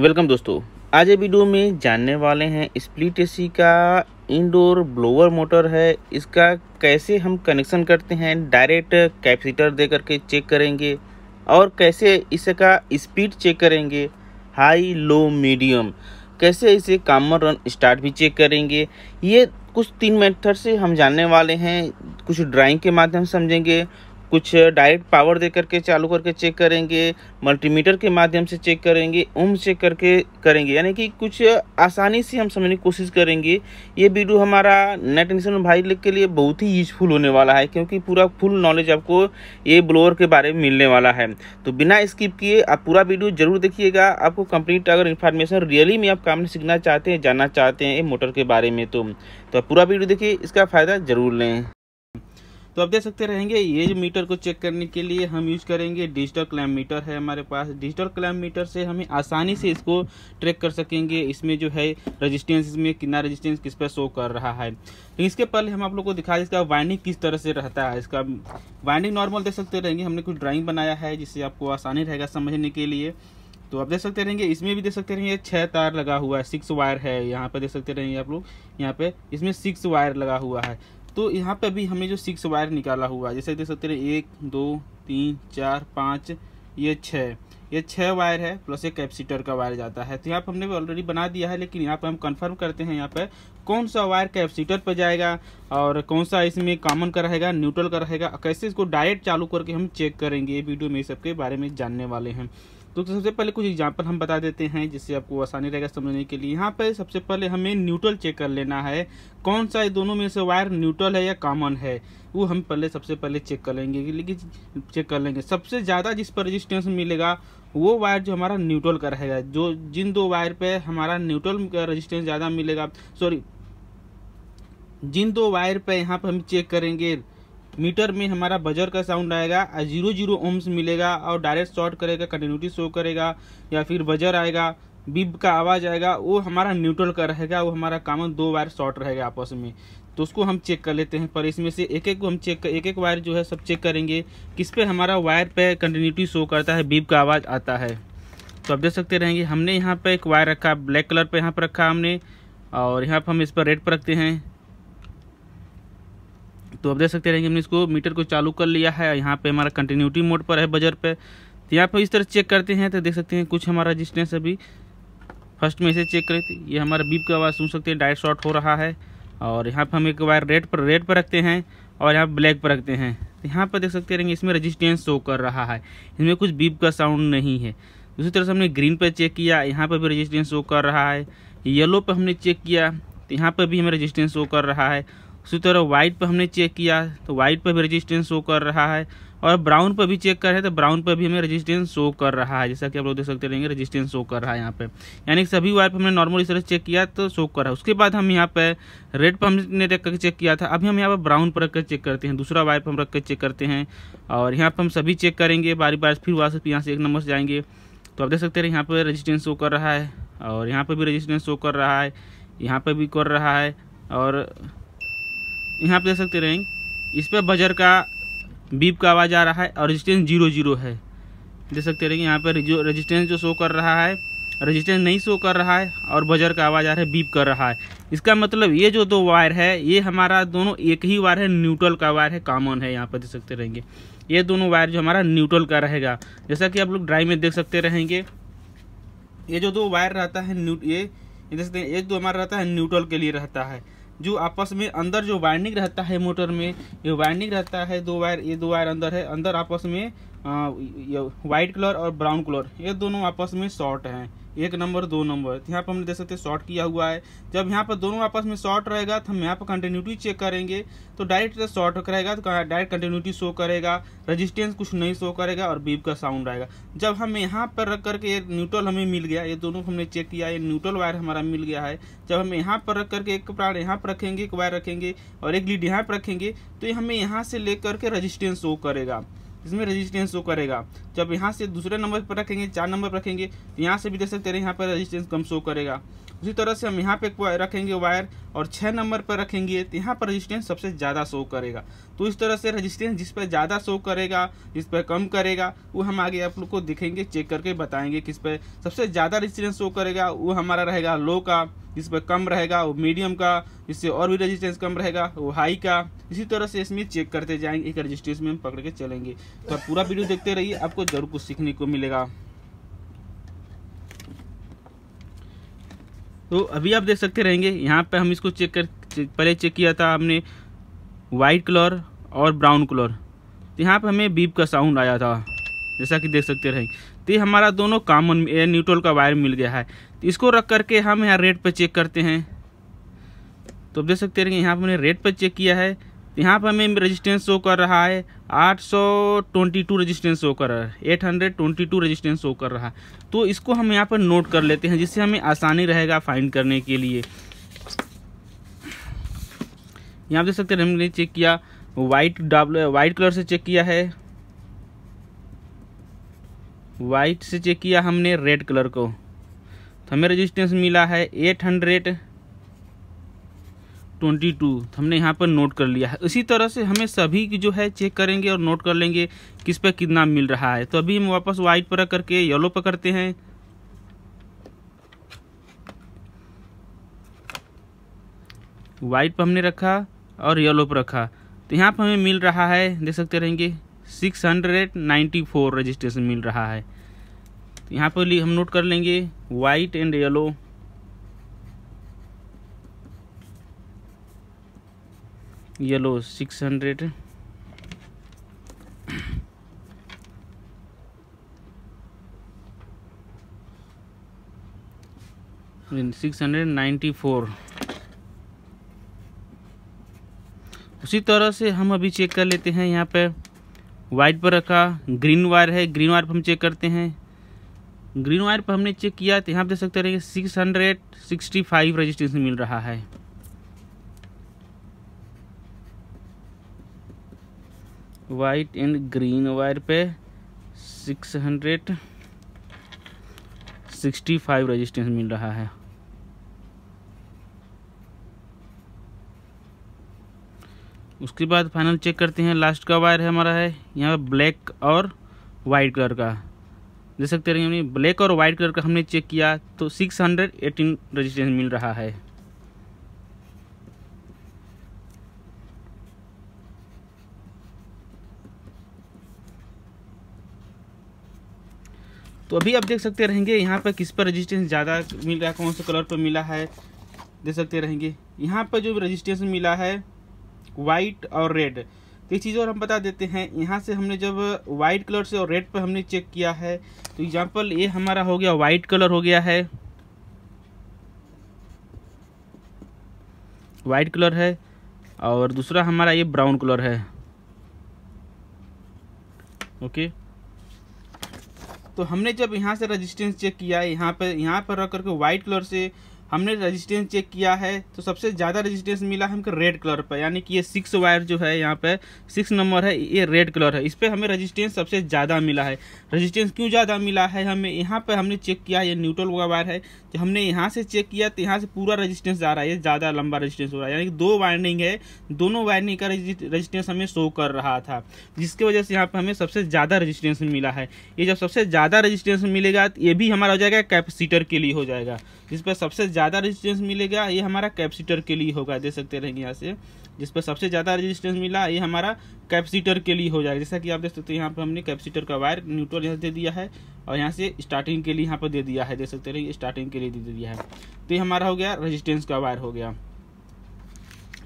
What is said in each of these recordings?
welcome दोस्तों आज ये वीडियो में जानने वाले हैं स्प्लिट एसी का इंडोर ब्लोअर मोटर है इसका कैसे हम कनेक्शन करते हैं डायरेक्ट कैपेसिटर दे करके चेक करेंगे और कैसे इसका स्पीड चेक करेंगे हाई लो मीडियम कैसे इसे कामर रन स्टार्ट भी चेक करेंगे ये कुछ तीन मेथड से हम जानने वाले हैं कुछ ड्राइंग के माध्यम से समझेंगे कुछ डायरेक्ट पावर दे करके चालू करके चेक करेंगे मल्टीमीटर के माध्यम से चेक करेंगे उम चेक करके करेंगे यानी कि कुछ आसानी से हम समझने की कोशिश करेंगे ये वीडियो हमारा नेट निशन भाई के लिए बहुत ही यूजफुल होने वाला है क्योंकि पूरा फुल नॉलेज आपको ये ब्लोअर के बारे में मिलने वाला है तो बिना स्किप किए आप पूरा वीडियो जरूर देखिएगा आपको कंप्लीट अगर इन्फॉर्मेशन रियली में आप काम सीखना चाहते हैं जानना चाहते हैं ये मोटर के बारे में तो, तो पूरा वीडियो देखिए इसका फ़ायदा ज़रूर लें तो आप देख सकते रहेंगे ये जो मीटर को चेक करने के लिए हम यूज करेंगे डिजिटल क्लैम मीटर है हमारे पास डिजिटल क्लैम मीटर से हमें आसानी से इसको ट्रैक कर सकेंगे इसमें जो है रजिस्टेंस इसमें कितना रजिस्टेंस किस पर शो कर रहा है लेकिन तो इसके पहले हम आप लोग को दिखा इसका वाइंडिंग किस तरह से रहता है इसका वाइंडिंग नॉर्मल देख सकते रहेंगे हमने कुछ ड्राइंग बनाया है जिससे आपको आसानी रहेगा समझने के लिए तो आप देख सकते रहेंगे इसमें भी देख सकते रहेंगे छः तार लगा हुआ है सिक्स वायर है यहाँ पे देख सकते रहेंगे आप लोग यहाँ पे इसमें सिक्स वायर लगा हुआ है तो यहाँ पे अभी हमें जो सिक्स वायर निकाला हुआ है जैसे देख सकते हैं एक दो तीन चार पाँच ये छः ये छः वायर है प्लस ये कैपेसिटर का वायर जाता है तो यहाँ पर हमने भी ऑलरेडी बना दिया है लेकिन यहाँ पर हम कंफर्म करते हैं यहाँ पर कौन सा वायर कैपेसिटर पर जाएगा और कौन सा इसमें कॉमन का रहेगा न्यूट्रल का रहेगा कैसे इसको डायरेक्ट चालू करके हम चेक करेंगे ये वीडियो में सबके बारे में जानने वाले हैं तो, तो सबसे पहले कुछ एग्जाम्पल हम बता देते हैं जिससे आपको आसानी रहेगा समझने के लिए यहाँ पर सबसे पहले हमें न्यूट्रल चेक कर लेना है कौन सा दोनों में से वायर न्यूट्रल है या कॉमन है वो हम पहले सबसे पहले चेक कर लेंगे लेकिन चेक कर लेंगे सबसे ज़्यादा जिस पर रजिस्टेंस मिलेगा वो वायर जो हमारा न्यूट्रल का रहेगा जो जिन दो वायर पर हमारा न्यूट्रल का रजिस्टेंस ज़्यादा मिलेगा सॉरी जिन दो वायर पर यहाँ पर हम चेक करेंगे मीटर में हमारा बजर का साउंड आएगा जीरो जीरो ओम्स मिलेगा और डायरेक्ट शॉर्ट करेगा कंटिन्यूटी शो करेगा या फिर बजर आएगा बिब का आवाज़ आएगा वो हमारा न्यूट्रल का रहेगा वो हमारा कामन दो वायर शॉर्ट रहेगा आपस में तो उसको हम चेक कर लेते हैं पर इसमें से एक एक को हम चेक एक एक वायर जो है सब चेक करेंगे किस पे हमारा वायर पे कंटिन्यूटी शो करता है बीप का आवाज़ आता है तो आप देख सकते रहेंगे हमने यहाँ पर एक वायर रखा ब्लैक कलर पर यहाँ पर रखा हमने और यहाँ पर हम इस पर रेड पर रखते हैं तो आप देख सकते रहेंगे हमने इसको मीटर को चालू कर लिया है यहाँ पे हमारा कंटिन्यूटी मोड पर है बजर पे तो यहाँ पे इस तरह चेक करते हैं तो देख सकते हैं कुछ हमारा रजिस्टेंस अभी फर्स्ट में इसे चेक करें तो ये हमारा बीप का आवाज़ सुन सकते हैं डायरेक्ट शॉर्ट हो रहा है और यहाँ पर हम एक वायर रेड पर रेड पर रखते हैं और यहाँ ब्लैक पर रखते हैं तो यहाँ पर देख सकते रहेंगे इसमें रजिस्टेंस शो कर रहा है इसमें कुछ बीप का साउंड नहीं है दूसरी तरफ से हमने ग्रीन पर चेक किया यहाँ पर भी रजिस्टेंस शो कर रहा है येलो पर हमने चेक किया तो यहाँ पर भी हमें रजिस्टेंस शो कर रहा है उसी तरह वाइट पर हमने चेक किया तो वाइट पर भी रजिस्टेंस शो कर रहा है और ब्राउन पर भी चेक कर रहे तो ब्राउन पर भी हमें रजिस्टेंस शो कर रहा है जैसा कि आप लोग देख सकते रहेंगे रजिस्टेंस शो कर रहा है यहाँ पे यानी कि सभी वायर पर हमने नॉर्मल इस तरह चेक किया तो शो कर रहा है उसके बाद हम यहाँ पे रेड पर हमने रख कर चेक किया था अभी हम यहाँ पर ब्राउन पर रख कर चेक करते हैं दूसरा वायर पर हम रख कर चेक करते हैं और यहाँ पर हम सभी चेक करेंगे बारी बार फिर वहाँ से यहाँ से एक नंबर से जाएंगे तो आप देख सकते हैं यहाँ पर रजिस्टेंस शो कर रहा है और यहाँ पर भी रजिस्टेंस शो कर रहा है यहाँ पर भी कर रहा है और यहाँ पे देख सकते रहेंगे इस पर बजर का बीप का आवाज़ आ रहा है और रजिस्टेंस जीरो जीरो है देख सकते रहेंगे यहाँ पर जो रजिस्टेंस जो शो कर रहा है रजिस्टेंस नहीं शो कर रहा है और बजर का आवाज़ आ रहा है बीप कर रहा है इसका मतलब ये जो दो वायर है ये हमारा दोनों एक ही वायर है न्यूट्रल का वायर है कॉमन है यहाँ पर देख सकते रहेंगे ये दोनों वायर जो हमारा न्यूट्रल का रहेगा जैसा कि आप लोग ड्राइव में देख सकते रहेंगे ये जो दो वायर रहता है ये देख सकते हैं एक दो हमारा रहता है न्यूट्रल के लिए रहता है जो आपस में अंदर जो वायरिंग रहता है मोटर में ये वायरिंग रहता है दो वायर ये दो वायर अंदर है अंदर आपस में वाइट कलर और ब्राउन कलर ये दोनों आपस में शॉर्ट हैं एक नंबर दो नंबर तो यहाँ पर हमने देख सकते हैं शॉर्ट किया हुआ है जब यहाँ पर दोनों आपस में शॉर्ट रहेगा तो हम यहाँ पर कंटिन्यूटी चेक करेंगे तो डायरेक्ट शॉर्ट रहेगा तो डायरेक्ट कंटिन्यूटी शो करेगा रजिस्टेंस कुछ नहीं शो करेगा और बीप का साउंड आएगा जब हम यहाँ पर रख करके ये न्यूट्रल हमें मिल गया ये दोनों हमने चेक किया ये न्यूट्रल वायर हमारा मिल गया है जब हम यहाँ पर रख करके एक प्राण यहाँ पर रखेंगे एक वायर रखेंगे और एक लीड यहाँ पर रखेंगे तो ये हमें यहाँ से लेकर के रजिस्टेंस शो करेगा इसमें रेजिस्टेंस शो करेगा जब यहाँ से दूसरे नंबर पर रखेंगे चार नंबर पर रखेंगे तो यहाँ से भी देख सकते हैं यहाँ पर रेजिस्टेंस कम शो करेगा उसी तरह से हम यहाँ पे रखेंगे वायर और छः नंबर पर रखेंगे तो यहाँ पर रजिस्टेंस सबसे ज़्यादा शो करेगा तो इस तरह से रजिस्टेंस जिस पर ज़्यादा शो करेगा जिस पर कम करेगा वो हम आगे आप लोग को दिखेंगे चेक करके बताएंगे किस पर सबसे ज़्यादा रजिस्टेंस शो करेगा वो हमारा रहेगा लो का जिस पर कम रहेगा वो मीडियम का इससे और भी रजिस्टेंस कम रहेगा वो हाई का इसी तरह से इसमें चेक करते जाएंगे एक रजिस्टेंस में हम पकड़ के चलेंगे तो पूरा वीडियो देखते रहिए आपको जरूर कुछ सीखने को मिलेगा तो अभी आप देख सकते रहेंगे यहाँ पे हम इसको चेक कर पहले चेक किया था हमने वाइट कलर और ब्राउन कलर तो यहाँ पे हमें बीप का साउंड आया था जैसा कि देख सकते रहेंगे तो ये हमारा दोनों कॉमन न्यूट्रल का वायर मिल गया है तो इसको रख करके हम यहाँ रेड पर चेक करते हैं तो आप देख सकते रहेंगे यहाँ पर हमने रेड पर चेक किया है तो यहाँ पर हमें रेजिस्टेंस शो कर रहा है 822 रेजिस्टेंस शो कर रहा है 822 रेजिस्टेंस शो कर रहा है तो इसको हम यहाँ पर नोट कर लेते हैं जिससे हमें आसानी रहेगा फाइंड करने के लिए यहाँ देख सकते हैं हमने चेक किया वाइट डब्लू वाइट कलर से चेक किया है वाइट से चेक किया हमने रेड कलर को तो हमें रेजिस्टेंस मिला है एट हंड्रेड ट्वेंटी टू हमने यहाँ पर नोट कर लिया है इसी तरह से हमें सभी की जो है चेक करेंगे और नोट कर लेंगे किस पर कितना मिल रहा है तो अभी हम वापस वाइट पर करके येलो पर करते हैं वाइट पर हमने रखा और येलो पर रखा तो यहाँ पर हमें मिल रहा है देख सकते रहेंगे 694 रजिस्ट्रेशन मिल रहा है तो यहाँ पर हम नोट कर लेंगे white and yellow yellow six hundred six hundred ninety four उसी तरह से हम अभी चेक कर लेते हैं यहाँ पे वाइट पर रखा ग्रीन वायर है ग्रीन वायर पर हम चेक करते हैं ग्रीन वायर पर हमने चेक किया तो यहाँ पर देख सकते हैं six hundred sixty five registration मिल रहा है वाइट एंड ग्रीन वायर पे 665 रेजिस्टेंस मिल रहा है उसके बाद फाइनल चेक करते हैं लास्ट का वायर है हमारा है यहाँ पर ब्लैक और वाइट कलर का देख सकते रहिए ब्लैक और वाइट कलर का हमने चेक किया तो 618 रेजिस्टेंस मिल रहा है तो अभी आप देख सकते रहेंगे यहाँ पर किस पर रजिस्टेंस ज़्यादा मिल रहा है कौन से कलर पर मिला है देख सकते रहेंगे यहाँ पर जो रजिस्ट्रेशन मिला है वाइट और रेड तो ये चीज़ और हम बता देते हैं यहाँ से हमने जब वाइट कलर से और रेड पर हमने चेक किया है तो एग्जाम्पल ये हमारा हो गया वाइट कलर हो गया है वाइट कलर है और दूसरा हमारा ये ब्राउन कलर है ओके तो हमने जब यहाँ से रजिस्टेंस चेक किया यहाँ पर यहाँ पर रख करके व्हाइट कलर से हमने रेजिस्टेंस चेक किया है तो सबसे ज़्यादा रेजिस्टेंस मिला है हमको रेड कलर पर यानी कि ये सिक्स वायर जो है यहाँ पे सिक्स नंबर है ये रेड कलर है इस पर हमें रेजिस्टेंस सबसे ज़्यादा मिला है रेजिस्टेंस क्यों ज़्यादा मिला है हमें यहाँ पे हमने चेक किया ये न्यूट्रल हुआ वायर है तो हमने यहाँ से चेक किया तो यहाँ से पूरा रजिस्टेंस जा रहा है ये ज़्यादा लंबा रजिस्टेंस हो रहा है यानी कि दो वायरिंग है दोनों वायरिंग का रजिस्टेंस हमें शो कर रहा था जिसकी वजह से यहाँ पर हमें सबसे ज़्यादा रजिस्टेंस मिला है ये जब सबसे ज़्यादा रजिस्टेंस मिलेगा तो ये भी हमारा हो जाएगा कैपेसिटर के लिए हो जाएगा जिस पर सबसे ज़्यादा रेजिस्टेंस मिलेगा ये हमारा कैपेसिटर के लिए होगा दे सकते रहेंगे यहाँ से जिस पर सबसे ज़्यादा रेजिस्टेंस मिला ये हमारा कैपेसिटर के लिए हो जाएगा जैसा कि आप देख सकते हैं यहाँ पर हमने कैपेसिटर का वायर न्यूट्रल यहाँ दे दिया है और यहाँ से स्टार्टिंग के लिए यहाँ पर दे दिया है दे सकते रहेंगे स्टार्टिंग के लिए दे दिया है तो ये हमारा हो गया रजिस्टेंस का वायर हो गया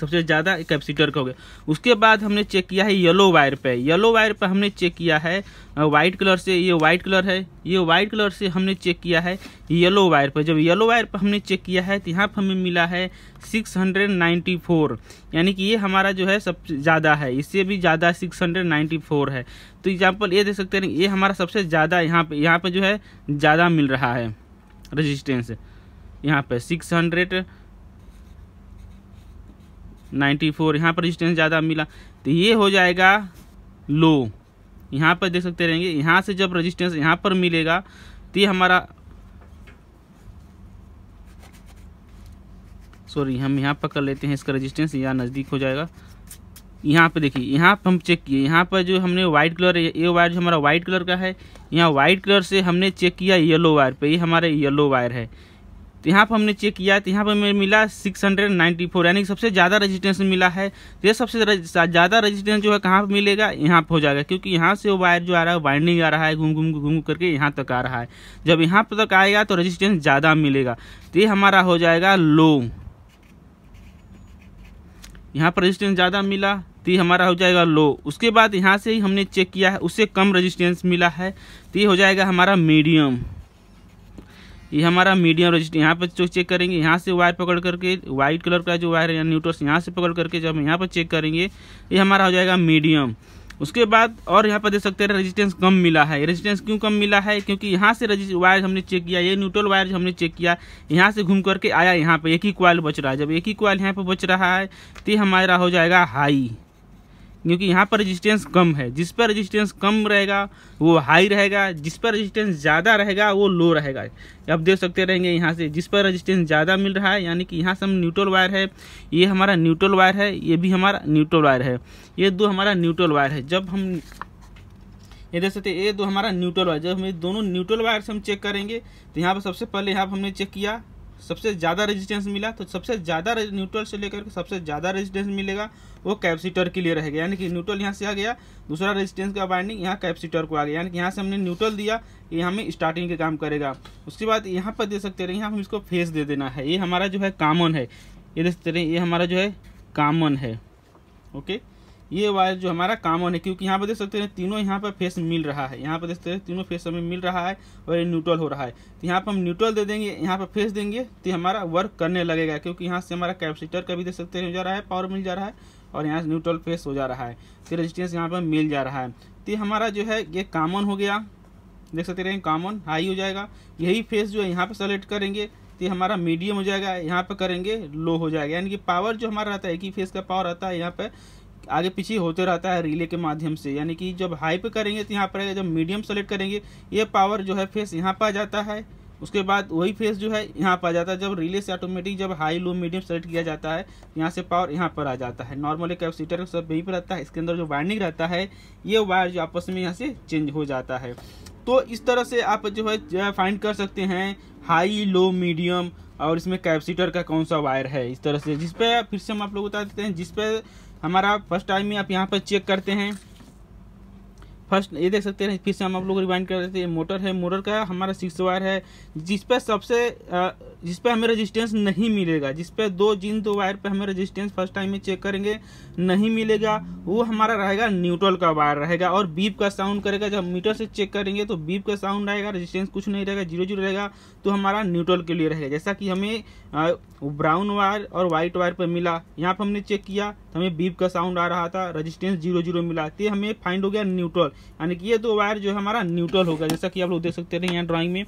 सबसे ज़्यादा कैपेसिटर का हो गया उसके बाद हमने चेक किया है येलो वायर पे येलो वायर पे हमने चेक किया है वाइट कलर से ये वाइट कलर है ये वाइट कलर से हमने चेक किया है येलो वायर पर जब येलो वायर पर हमने चेक किया है तो यहाँ पर हमें मिला है 694 यानी कि ये हमारा जो है सबसे ज़्यादा है इससे भी ज़्यादा 694 है तो एग्जाम्पल ये देख सकते हैं ये हमारा सबसे ज़्यादा यहाँ पे यहाँ पे जो है ज़्यादा मिल रहा है रजिस्टेंस यहाँ पे सिक्स हंड्रेड नाइन्टी फोर यहाँ पर रजिस्टेंस ज़्यादा मिला तो ये हो जाएगा लो यहाँ पर देख सकते रहेंगे यहाँ से जब रजिस्टेंस यहाँ पर मिलेगा तो ये हमारा सॉरी हम यहाँ पर कर लेते हैं इसका रजिस्टेंस यहाँ नज़दीक हो जाएगा यहाँ पे देखिए यहाँ पर हम चेक किए यहाँ पर जो हमने वाइट कलर ये वायर जो हमारा वाइट कलर का है यहाँ वाइट कलर से हमने चेक किया येलो वायर पे ये हमारे येलो वायर है तो यहाँ पर हमने चेक किया तो यहाँ पर हमें मिला 694 यानी कि सबसे ज़्यादा रेजिस्टेंस मिला है तो ये सबसे ज़्यादा रेजिस्टेंस जो है कहाँ पर मिलेगा यहाँ पर हो जाएगा क्योंकि यहाँ से वो वायर जो आ रहा है वाइंडिंग आ रहा है घूम घूम घूम करके यहाँ तक आ रहा है जब यहाँ पर तक आएगा तो रजिस्टेंस ज़्यादा मिलेगा तो ये हमारा हो जाएगा लो यहाँ पर रजिस्टेंस ज़्यादा मिला तो ये हमारा हो जाएगा लो उसके बाद यहाँ से ही हमने चेक किया है उससे कम रजिस्टेंस मिला है तो ये हो जाएगा हमारा मीडियम ये हमारा मीडियम रजिस्टर यहाँ पर चेक करेंगे यहाँ से वायर पकड़ करके वाइट कलर का जो वायर है न्यूट्रल्स यहाँ से पकड़ करके जब हम यहाँ पर चेक करेंगे ये हमारा हो जाएगा मीडियम उसके बाद और यहाँ पर देख सकते हैं रेजिस्टेंस कम मिला है रेजिस्टेंस क्यों कम मिला है क्योंकि यहाँ से वायर हमने चेक किया ये न्यूट्रल वायर जो हमने चेक किया यहाँ से घूम करके आया यहाँ पे एक ही क्वाइल बच रहा है जब एक ही क्वाइल यहाँ पे बच रहा है तो हमारा हो जाएगा हाई क्योंकि यहाँ पर रेजिस्टेंस कम है जिस पर रेजिस्टेंस कम रहेगा वो हाई रहेगा जिस पर रेजिस्टेंस ज़्यादा रहेगा वो लो रहेगा आप देख सकते रहेंगे यहाँ से जिस पर रेजिस्टेंस ज़्यादा मिल रहा है यानी कि यहाँ से हम न्यूट्रल वायर है ये हमारा न्यूट्रल वायर है ये भी हमारा न्यूट्रल वायर है ये दो हमारा न्यूट्रल वायर है जब हम ये देख सकते ये दो हमारा न्यूट्रल वायर जब हम दोनों न्यूट्रल वायर से हम चेक करेंगे तो यहाँ पर सबसे पहले यहाँ पर हमने चेक किया सबसे ज़्यादा रेजिस्टेंस मिला तो सबसे ज़्यादा न्यूट्रल से लेकर के सबसे ज़्यादा रेजिस्टेंस मिलेगा वो कैपेसिटर के लिए रहेगा यानी कि न्यूट्रल यहाँ से आ गया दूसरा रेजिस्टेंस का बाइंडिंग यहाँ कैपेसिटर को आ गया यानी कि यहाँ से हमने न्यूट्रल दिया ये हमें स्टार्टिंग के काम करेगा उसके बाद यहाँ पर दे सकते यहाँ हम इसको फेस दे देना है ये हमारा जो है कामन है ये दे सकते रहें ये हमारा जो है कामन है ओके ये वायर जो हमारा काम होने क्योंकि यहाँ पर देख सकते हैं तीनों यहाँ पर फेस मिल रहा है यहाँ पर देख सकते हैं तीनों फेस हमें मिल रहा है और ये न्यूट्रल हो रहा है तो यहाँ पर हम न्यूट्रल दे देंगे यहाँ पर फेस देंगे तो हमारा वर्क करने लगेगा क्योंकि यहाँ से हमारा कैपेसिटर का भी देख सकते हैं जा रहा है पावर मिल जा रहा है और यहाँ से न्यूट्रल फेस हो जा रहा है तो रजिस्टेंस यहाँ पर मिल जा रहा है तो हमारा जो है ये कामन हो गया देख सकते रहेंगे कामन हाई हो जाएगा यही फेस जो है यहाँ पर सेलेक्ट करेंगे तो हमारा मीडियम हो जाएगा यहाँ पर करेंगे लो हो जाएगा यानी कि पावर जो हमारा रहता है एक ही फेस का पावर रहता है यहाँ पर आगे पीछे होते रहता है रिले के माध्यम से यानी कि जब हाई पे करेंगे तो यहाँ पर जब मीडियम सेलेक्ट करेंगे ये पावर जो है फेस यहाँ पर आ जाता है उसके बाद वही फेस जो है यहाँ पर आ जाता है जब रिले से ऑटोमेटिक जब हाई लो मीडियम सेलेक्ट किया जाता है तो यहाँ से पावर यहाँ पर आ जाता है नॉर्मली कैपेसिटर सब यहीं पर रहता है इसके अंदर जो वायरिंग रहता है ये वायर जो आपस में यहाँ से चेंज हो जाता है तो इस तरह से आप जो है फाइंड कर सकते हैं हाई लो मीडियम और इसमें कैपेसिटर का कौन सा वायर है इस तरह से जिस पे फिर से हम आप लोग बता देते हैं जिस पे हमारा फर्स्ट टाइम में आप यहाँ पर चेक करते हैं फर्स्ट ये देख सकते हैं फिर से हम आप लोग रिवाइंड कर देते हैं मोटर है मोटर का हमारा सिक्स वायर है जिस पर सबसे जिस पर हमें रेजिस्टेंस नहीं मिलेगा जिस पर दो जिन दो वायर पे हमें रेजिस्टेंस फर्स्ट टाइम में चेक करेंगे नहीं मिलेगा वो हमारा रहेगा न्यूट्रल का वायर रहेगा और बीप का साउंड करेगा जब मीटर से चेक करेंगे तो बीप का साउंड आएगा रजिस्टेंस कुछ नहीं रहेगा जीरो जीरो रहेगा तो हमारा न्यूट्रल के लिए रहेगा जैसा कि हमें ब्राउन वायर और वाइट वायर पर मिला यहाँ पर हमने चेक किया तो हमें बीप का साउंड आ रहा था रजिस्टेंस जीरो जीरो मिला तो हमें फाइंड हो गया न्यूट्रल અને કે યે દો વાયર જો હે ہمارا ન્યુટ્રલ હો ગયા جیسا કે આપ લો દેખ સકતે હે યહાં ડ્રોઇંગ મે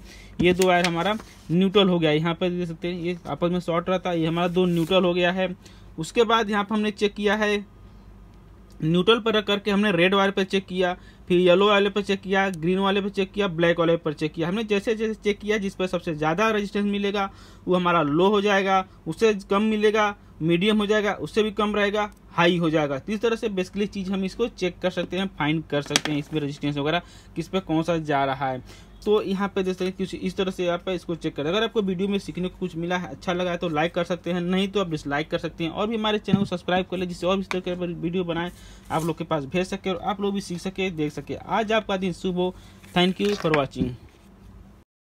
યે દો વાયર ہمارا ન્યુટ્રલ હો ગયા યહાં પે દેખ સકતે હે યે આપસ મે શોર્ટ રહતા હૈ ہمارا દો ન્યુટ્રલ હો ગયા હૈ ઉસકે બાદ યહાં પર હમણે ચેક કિયા હૈ ન્યુટ્રલ પર આકર કે હમણે રેડ વાયર પર ચેક કિયા ફિર યેલો વાલે પર ચેક કિયા ગ્રીન વાલે પર ચેક કિયા બ્લેક વાલે પર ચેક કિયા હમણે જેસે જેસે ચેક કિયા جس પર સબસે જ્યાદા રેઝિસ્ટન્સ મિલેગા વો ہمارا લો હો જાયેગા ઉસે કમ મિલેગા મિડિયમ હો જાયેગા ઉસે ભી કમ રહેગા हाई हो जाएगा तो इस तरह से बेसिकली चीज़ हम इसको चेक कर सकते हैं फाइंड कर सकते हैं इसमें रजिस्टेंस वगैरह किस पे कौन सा जा रहा है तो यहाँ पे जैसे कुछ इस तरह से आप इसको चेक कर अगर आपको वीडियो में सीखने को कुछ मिला है अच्छा लगा है तो लाइक कर सकते हैं नहीं तो आप डिसलाइक कर सकते हैं और भी हमारे चैनल को सब्सक्राइब कर ले जिससे और इस तरह के वीडियो बनाएं आप लोग के पास भेज सके और आप लोग भी सीख सके देख सके आज आपका दिन शुभ हो थैंक यू फॉर वॉचिंग